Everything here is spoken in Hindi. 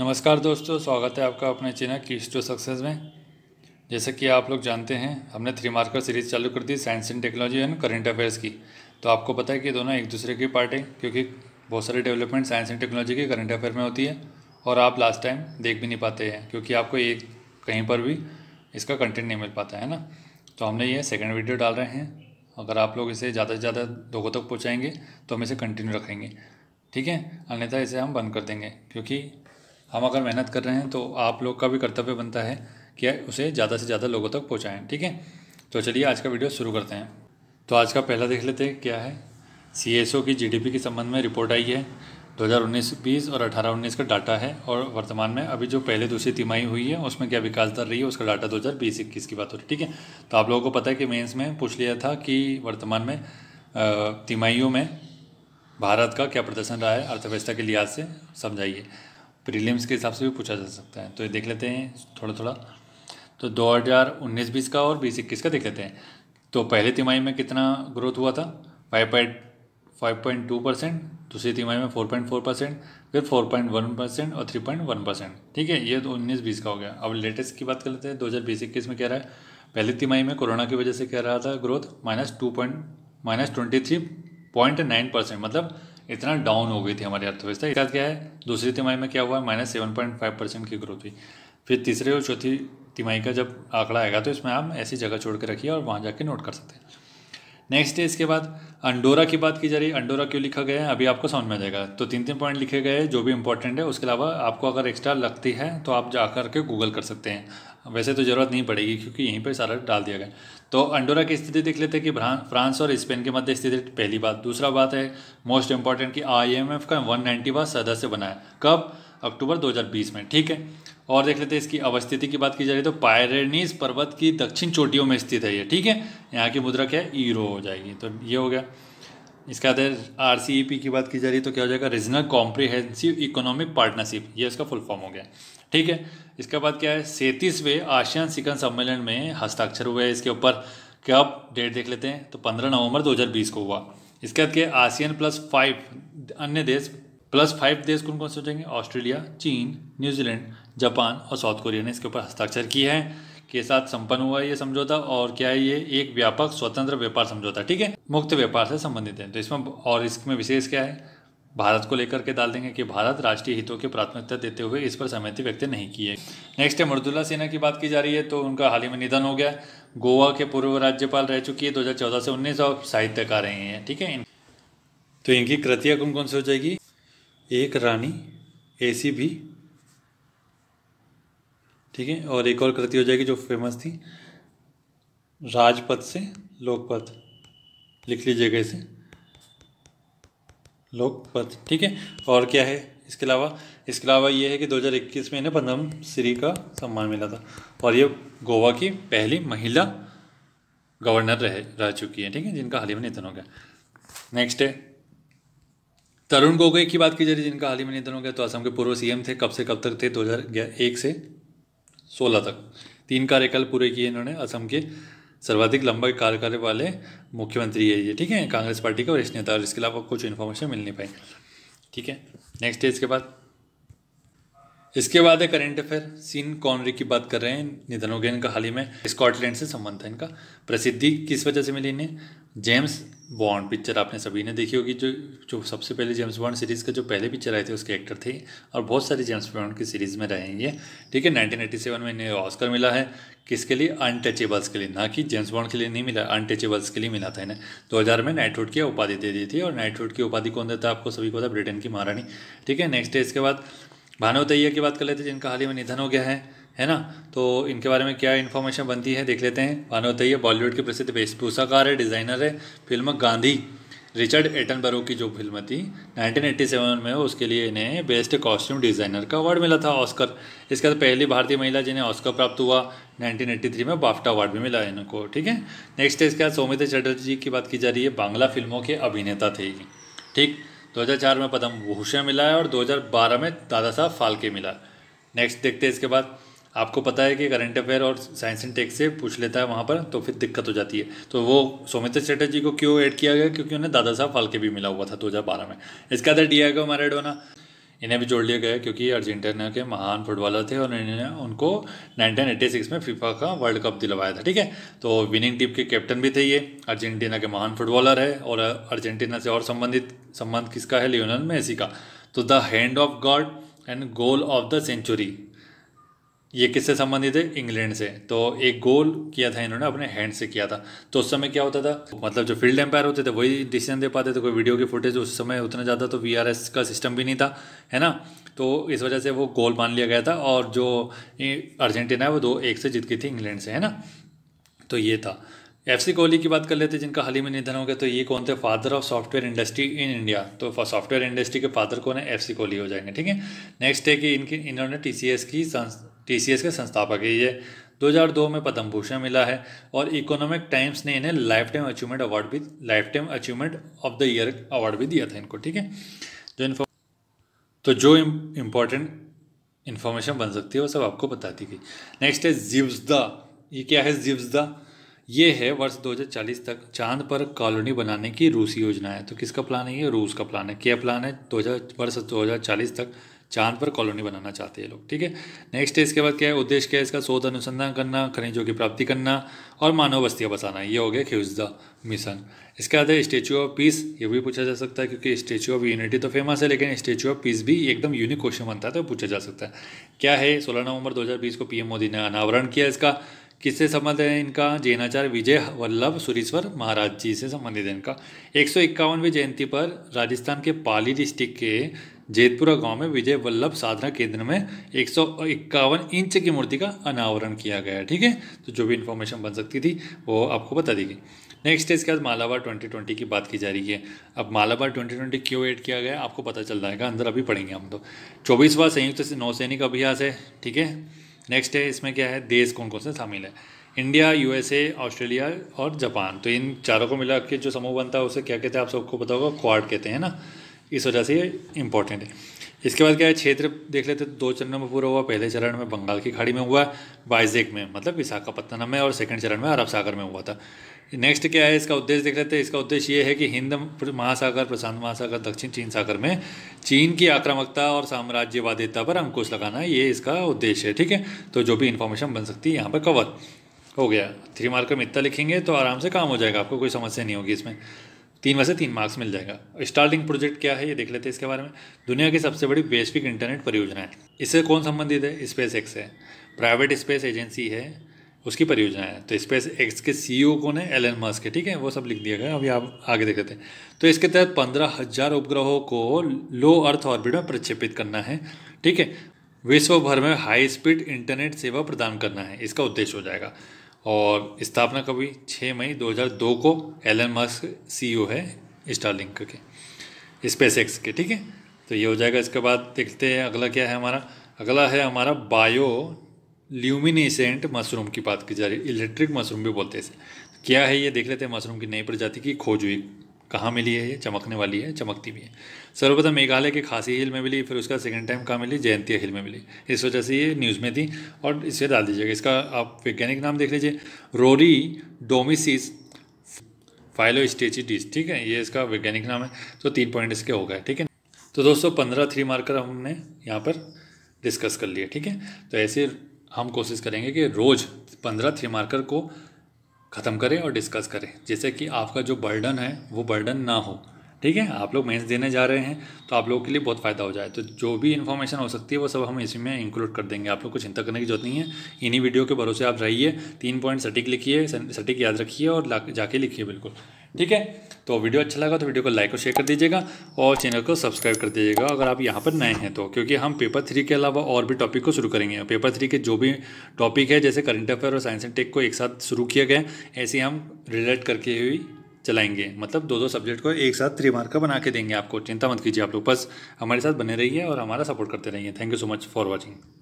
नमस्कार दोस्तों स्वागत है आपका अपने चैनल की टू सक्सेस में जैसे कि आप लोग जानते हैं हमने थ्री मार्कर सीरीज चालू कर दी science and technology and current affairs की तो आपको पता है कि दोनों एक दूसरे की पार्ट है क्योंकि बहुत सारे डेवलपमेंट साइंस एंड टेक्नोलॉजी के करंट अफेयर में होती है और आप लास्ट टाइम देख भी नहीं पाते हैं क्योंकि आपको एक कहीं पर भी इसका कंटेंट नहीं मिल पाता है ना तो हमने ये सेकेंड वीडियो डाल रहे हैं अगर आप लोग इसे ज़्यादा से ज़्यादा लोगों तक पहुँचाएंगे तो हम इसे कंटिन्यू रखेंगे ठीक है अन्यथा इसे हम बंद कर देंगे क्योंकि हम अगर मेहनत कर रहे हैं तो आप लोग का भी कर्तव्य बनता है कि उसे ज़्यादा से ज़्यादा लोगों तक पहुँचाएँ ठीक है तो चलिए आज का वीडियो शुरू करते हैं तो आज का पहला देख लेते हैं क्या है सी की जी के संबंध में रिपोर्ट आई है 2019-20 और 18-19 का डाटा है और वर्तमान में अभी जो पहले दूसरी तिमाही हुई है उसमें क्या विकास दर रही है उसका डाटा 2020-21 की बात हो रही है ठीक है तो आप लोगों को पता है कि मेंस में पूछ लिया था कि वर्तमान में तिमाहियों में भारत का क्या प्रदर्शन रहा है अर्थव्यवस्था के लिहाज से समझाइए प्रीलिम्स के हिसाब से भी पूछा जा सकता है तो ये देख लेते हैं थोड़ा थोड़ा तो दो हज़ार उन्नीस बीस का और बीस इक्कीस का देख लेते हैं तो पहले तिमाही में कितना ग्रोथ हुआ था five point five point two percent दूसरी तिमाही में फोर पॉइंट फोर परसेंट फिर फोर पॉइंट वन परसेंट और थ्री पॉइंट वन परसेंट ठीक है ये तो उन्नीस बीस का हो गया अब लेटेस्ट की बात कर लेते हैं दो हज़ार बीस इक्कीस में कह रहा है पहली तिमाही में कोरोना की वजह से कह रहा था growth minus two point minus twenty three point nine percent मतलब इतना डाउन हो गई थी हमारी अर्थव्यवस्था इसका क्या है दूसरी तिमाही में क्या हुआ minus seven point five percent की ग्रोथ हुई फिर तीसरे और चौथी तिमाही का जब आंकड़ा आएगा तो इसमें आप ऐसी जगह छोड़ के रखिए और वहाँ जाके नोट कर सकते हैं नेक्स्ट है इसके बाद अंडोरा की बात की जा रही है अंडोरा क्यों लिखा गया है अभी आपको समझ में आ जाएगा तो तीन तीन पॉइंट लिखे गए हैं जो भी इंपॉर्टेंट है उसके अलावा आपको अगर एक्स्ट्रा लगती है तो आप जा कर के गूगल कर सकते हैं वैसे तो ज़रूरत नहीं पड़ेगी क्योंकि यहीं पर सारा डाल दिया गया तो अंडोरा की स्थिति देख लेते हैं कि फ्रांस और स्पेन के मध्य स्थिति पहली बात दूसरा बात है मोस्ट इंपॉर्टेंट कि एफ का वन नाइन्टीवा सदस्य बना है कब अक्टूबर 2020 में ठीक है और देख लेते हैं इसकी अवस्थिति की बात की जा रही है तो पायरेनीज पर्वत की दक्षिण चोटियों में स्थित है ये ठीक है यहाँ की मुद्रा क्या है ईरो e हो जाएगी तो ये हो गया इसके बाद आर सी ई पी की बात की जा रही है तो क्या हो जाएगा रीजनल कॉम्प्रिहेंसिव इकोनॉमिक पार्टनरशिप ये इसका फुल फॉर्म हो गया ठीक है इसके बाद क्या है सैंतीसवें आशियान शिखर सम्मेलन में हस्ताक्षर हुए हैं इसके ऊपर क्या आप डेट देख लेते हैं तो पंद्रह नवंबर बीस को हुआ इसके बाद क्या आसियान प्लस फाइव अन्य देश प्लस फाइव देश कौन कौन से हो जाएंगे ऑस्ट्रेलिया चीन न्यूजीलैंड जापान और साउथ कोरिया ने इसके ऊपर हस्ताक्षर किए हैं के साथ संपन्न हुआ ये समझौता और क्या है ये एक व्यापक स्वतंत्र व्यापार समझौता ठीक है मुक्त व्यापार से संबंधित है तो इसमें और इसमें विशेष क्या है भारत को लेकर के डाल देंगे कि भारत राष्ट्रीय हितों की प्राथमिकता देते हुए इस पर सहमति व्यक्त नहीं की है नेक्स्ट है मृदुला सिन्हा की बात की जा रही है तो उनका हाल ही में निधन हो गया गोवा के पूर्व राज्यपाल रह चुकी है दो से उन्नीस और साहित्यकार रहे हैं ठीक है तो इनकी कृतियाँ कौन कौन सी हो जाएगी एक रानी ए भी ठीक है और एक और कृति हो जाएगी जो फेमस थी राजपथ से लोकपथ लिख लीजिएगा इसे लोकपथ ठीक है और क्या है इसके अलावा इसके अलावा ये है कि 2021 में इन्हें पद्म श्री का सम्मान मिला था और ये गोवा की पहली महिला गवर्नर रह रह चुकी है ठीक है जिनका हाल ही में निधन हो गया नेक्स्ट है तरुण गोगोई की बात की जा रही है जिनका हाल ही में निधन हो गया तो असम के पूर्व सीएम थे कब से कब तक थे 2001 से सोलह तक तीन कार्यकाल पूरे किए इन्होंने असम के सर्वाधिक लंबा कार्यकाल वाले मुख्यमंत्री है ये ठीक है कांग्रेस पार्टी का वरिष्ठ नेता और इसके अलावा कुछ इन्फॉर्मेशन मिल नहीं पाई ठीक है नेक्स्ट है इसके बाद इसके बाद है करेंट अफेयर सीन कॉनरी की बात कर रहे हैं निधन हो गया इनका हाल ही में स्कॉटलैंड से संबंध था इनका प्रसिद्धि किस वजह से मिली इन्हें जेम्स बॉन्ड पिक्चर आपने सभी ने देखी होगी जो जो सबसे पहले जेम्स बॉन्ड सीरीज़ का जो पहले पिक्चर आए थे उसके एक्टर थे और बहुत सारे जेम्स बॉन्ड की सीरीज़ में रहे हैं ये ठीक है 1987 में इन्हें ऑस्कर मिला है किसके लिए अनटचेबल्स के लिए ना कि जेम्स बॉन्ड के लिए नहीं मिला अनटचेबल्स के लिए मिला था इन्हें दो में नाइटहुड की उपाधि दे दी थी और नाइटहुड की उपाधि कौन देता आपको सभी को पता ब्रिटेन की महारानी ठीक है नेक्स्ट डे इसके बाद भानु तैया की बात कर लेते हैं जिनका हाल ही में निधन हो गया है है ना तो इनके बारे में क्या इन्फॉर्मेशन बनती है देख लेते हैं भानोतैया बॉलीवुड के प्रसिद्ध वेशभूषाकार है डिज़ाइनर है फिल्म गांधी रिचर्ड बरो की जो फिल्म थी 1987 में उसके लिए इन्हें बेस्ट कॉस्ट्यूम डिज़ाइनर का अवार्ड मिला था ऑस्कर इसके बाद पहली भारतीय महिला जिन्हें ऑस्कर प्राप्त हुआ 1983 में बाफ्टा अवार्ड भी मिला इनको ठीक है नेक्स्ट इसके बाद सौमित्र चटर्जी की बात की जा रही है बांग्ला फिल्मों के अभिनेता थे ठीक दो में पद्म भूषण मिला है और दो में दादा साहब फाल्के मिला नेक्स्ट देखते हैं इसके बाद आपको पता है कि करंट अफेयर और साइंस एंड टेक से पूछ लेता है वहाँ पर तो फिर दिक्कत हो जाती है तो वो सौमित्र चटर्जी को क्यों ऐड किया गया क्योंकि उन्हें दादा साहब फालके भी मिला हुआ था 2012 में इसका था डियागो माराडोना इन्हें भी जोड़ लिया गया क्योंकि अर्जेंटीना के महान फुटबॉलर थे और इन्होंने उनको 1986 में फीफा का वर्ल्ड कप दिलवाया था ठीक है तो विनिंग टीम के कैप्टन भी थे ये अर्जेंटीना के महान फुटबॉलर है और अर्जेंटीना से और संबंधित संबंध किसका है लियोनल मेसी का तो the hand of God and goal of the century ये किससे संबंधित है इंग्लैंड से तो एक गोल किया था इन्होंने अपने हैंड से किया था तो उस समय क्या होता था मतलब जो फील्ड एम्पायर होते थे वही डिसीजन दे पाते थे कोई वीडियो की फुटेज उस समय उतना ज़्यादा तो वी का सिस्टम भी नहीं था है ना तो इस वजह से वो गोल मान लिया गया था और जो अर्जेंटीना है वो दो एक से जीत गई थी इंग्लैंड से है ना तो ये था एफ सी कोहली की बात कर लेते हैं जिनका हाल ही में निधन हो गया तो ये कौन थे father of software industry in India तो सॉफ्टवेयर इंडस्ट्री के फादर कौन है एफ सी कोहली हो जाएंगे ठीक है नेक्स्ट है कि इनकी इन्होंने टी सी एस की टीसीएस के संस्थापक है ये 2002 में पद्म भूषण मिला है और इकोनॉमिक टाइम्स ने इन्हें लाइफ टाइम अचीवमेंट अवार्ड भी lifetime achievement of the year award भी दिया था इनको ठीक है जो इन्फो तो जो इम्पोर्टेंट इन्फॉर्मेशन बन सकती है वो सब आपको बताती गई नेक्स्ट है जिब्सदा ये क्या है जिब्सदा ये है वर्ष 2040 तक चांद पर कॉलोनी बनाने की रूसी योजना है तो किसका प्लान है ये रूस का प्लान है क्या प्लान है दो वर्ष दो तक चांद पर कॉलोनी बनाना चाहते हैं लोग ठीक है नेक्स्ट इसके बाद क्या है उद्देश्य क्या है इसका शोध अनुसंधान करना खनिजों की प्राप्ति करना और मानव बस्तियाँ बसाना ये हो गया ख्यूज द मिशन इसके बाद है स्टेचू ऑफ पीस ये भी पूछा जा सकता है क्योंकि स्टेचू ऑफ यूनिटी तो फेमस है लेकिन स्टेचू ऑफ पीस भी एकदम यूनिक क्वेश्चन बनता है तो पूछा जा सकता है क्या है सोलह नवंबर दो को पीएम मोदी ने अनावरण किया इसका किससे संबंध है इनका जैनाचार्य विजय वल्लभ सुरेश्वर महाराज जी से संबंधित है इनका एक सौ जयंती पर राजस्थान के पाली डिस्ट्रिक्ट के जेतपुरा गांव में विजय वल्लभ साधना केंद्र में एक सौ इक्यावन इंच की मूर्ति का अनावरण किया गया ठीक है तो जो भी इन्फॉर्मेशन बन सकती थी वो आपको बता दी गई नेक्स्ट इसके बाद मालाबार 2020 की बात की जा रही है अब मालाबार 2020 क्यों ऐड किया गया आपको पता चल जाएगा अंदर अभी पढ़ेंगे हम तो चौबीसवा संयुक्त से नौसैनिक अभ्यास है ठीक है नेक्स्ट है इसमें क्या है देश कौन कौन से शामिल है इंडिया यूएसए ऑस्ट्रेलिया और जापान तो इन चारों को मिला के जो समूह बनता है उसे क्या कहते हैं आप सबको पता होगा क्वाड कहते हैं ना इस वजह से ये इंपॉर्टेंट है इसके बाद क्या है क्षेत्र देख लेते तो दो चरणों में पूरा हुआ पहले चरण में बंगाल की खाड़ी में हुआ बाइजेक में मतलब विशाखापत्तनम में और सेकंड चरण में अरब सागर में हुआ था नेक्स्ट क्या है इसका उद्देश्य देख लेते हैं इसका उद्देश्य ये है कि हिंद महासागर प्रशांत महासागर दक्षिण चीन सागर में चीन की आक्रामकता और साम्राज्यवादिता पर अंकुश लगाना ये इसका उद्देश्य है ठीक है तो जो भी इन्फॉर्मेशन बन सकती है यहाँ पर कवर हो गया थ्री मार्कर में इतना लिखेंगे तो आराम से काम हो जाएगा आपको कोई समस्या नहीं होगी इसमें तीन वैसे तीन मार्क्स मिल जाएगा स्टार्टिंग प्रोजेक्ट क्या है ये देख लेते हैं इसके बारे में दुनिया की सबसे बड़ी वैश्विक इंटरनेट परियोजना है इससे कौन संबंधित है स्पेस एक्स है प्राइवेट स्पेस एजेंसी है उसकी परियोजना है तो स्पेस एक्स के सी e कौन है एल एन मस्क है ठीक है वो सब लिख दिया गया अभी आप आगे देख लेते हैं तो इसके तहत पंद्रह हज़ार उपग्रहों को लो अर्थ ऑर्बिट में प्रक्षेपित करना है ठीक है विश्व भर में हाई स्पीड इंटरनेट सेवा प्रदान करना है इसका उद्देश्य हो जाएगा और स्थापना कब हुई छः मई 2002 को एलन मस्क सीईओ है स्टारलिंक के स्पेस एक्स के ठीक है तो ये हो जाएगा इसके बाद देखते हैं अगला क्या है हमारा अगला है हमारा बायो ल्यूमिनेसेंट मशरूम की बात की जा रही है इलेक्ट्रिक मशरूम भी बोलते हैं क्या है ये देख लेते हैं मशरूम की नई प्रजाति की खोज हुई कहाँ मिली है ये चमकने वाली है चमकती भी है सर्वप्रथम मेघालय के खासी हिल में मिली फिर उसका सेकंड टाइम कहाँ मिली जयंतिया हिल में मिली इस वजह से ये न्यूज़ में थी और इसे डाल दीजिएगा इसका आप वैज्ञानिक नाम देख लीजिए रोरी डोमिसिस फाइलो स्टेचिडिस ठीक है ये इसका वैज्ञानिक नाम है तो तीन पॉइंट इसके हो गए ठीक है तो दोस्तों पंद्रह थ्री मार्कर हमने यहाँ पर डिस्कस कर लिया ठीक है तो ऐसे हम कोशिश करेंगे कि रोज़ पंद्रह थ्री मार्कर को ख़त्म करें और डिस्कस करें जैसे कि आपका जो बर्डन है वो बर्डन ना हो ठीक है आप लोग मेंस देने जा रहे हैं तो आप लोगों के लिए बहुत फ़ायदा हो जाए तो जो भी इन्फॉर्मेशन हो सकती है वो सब हम इसी में इंक्लूड कर देंगे आप लोग को चिंता करने की जरूरत नहीं है इन्हीं वीडियो के भरोसे आप रहिए तीन पॉइंट सटीक लिखिए सटीक याद रखिए और जाके लिखिए बिल्कुल ठीक है तो वीडियो अच्छा लगा तो वीडियो को लाइक और शेयर कर दीजिएगा और चैनल को सब्सक्राइब कर दीजिएगा अगर आप यहाँ पर नए हैं तो क्योंकि हम पेपर थ्री के अलावा और भी टॉपिक को शुरू करेंगे पेपर थ्री के जो भी टॉपिक है जैसे करंट अफेयर और साइंस एंड टेक को एक साथ शुरू किया गया ऐसे हम रिलेट करके हुई चलाएंगे मतलब दो दो सब्जेक्ट को एक साथ थ्री मार्क का बना के देंगे आपको चिंता मत कीजिए आप लोग बस हमारे साथ बने रहिए और हमारा सपोर्ट करते रहिए thank you so much for watching